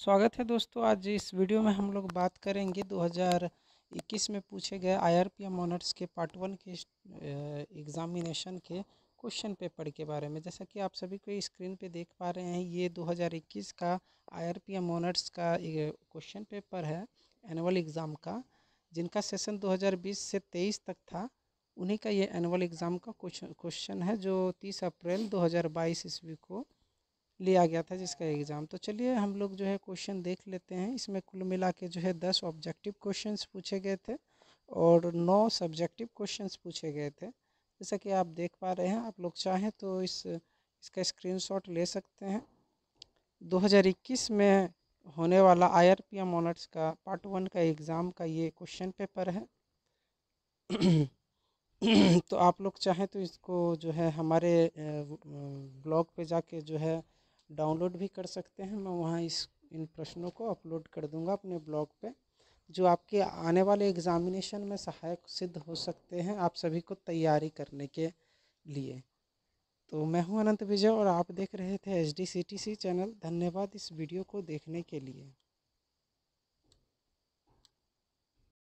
स्वागत है दोस्तों आज इस वीडियो में हम लोग बात करेंगे 2021 में पूछे गए I R P M honours के पार्ट वन के एग्ज़ामिनेशन के क्वेश्चन पेपर के बारे में जैसा कि आप सभी को स्क्रीन पे देख पा रहे हैं ये 2021 का I R P M honours का क्वेश्चन पेपर है एनुअल एग्ज़ाम का जिनका सेशन 2020 से 23 तक था उन्हीं का ये एनुअल एग्ज़ाम का क्वेश्चन है जो तीस अप्रैल दो ईस्वी को लिया गया था जिसका एग्ज़ाम तो चलिए हम लोग जो है क्वेश्चन देख लेते हैं इसमें कुल मिला के जो है दस ऑब्जेक्टिव क्वेश्चंस पूछे गए थे और नौ सब्जेक्टिव क्वेश्चंस पूछे गए थे जैसा कि आप देख पा रहे हैं आप लोग चाहें तो इस इसका स्क्रीनशॉट ले सकते हैं 2021 में होने वाला I R P M honours का पार्ट वन का एग्ज़ाम का ये क्वेश्चन पेपर है तो आप लोग चाहें तो इसको जो है हमारे ब्लॉग पे जाके जो है डाउनलोड भी कर सकते हैं मैं वहाँ इस इन प्रश्नों को अपलोड कर दूँगा अपने ब्लॉग पे जो आपके आने वाले एग्ज़ामिनेशन में सहायक सिद्ध हो सकते हैं आप सभी को तैयारी करने के लिए तो मैं हूं अनंत विजय और आप देख रहे थे H D C T C channel धन्यवाद इस वीडियो को देखने के लिए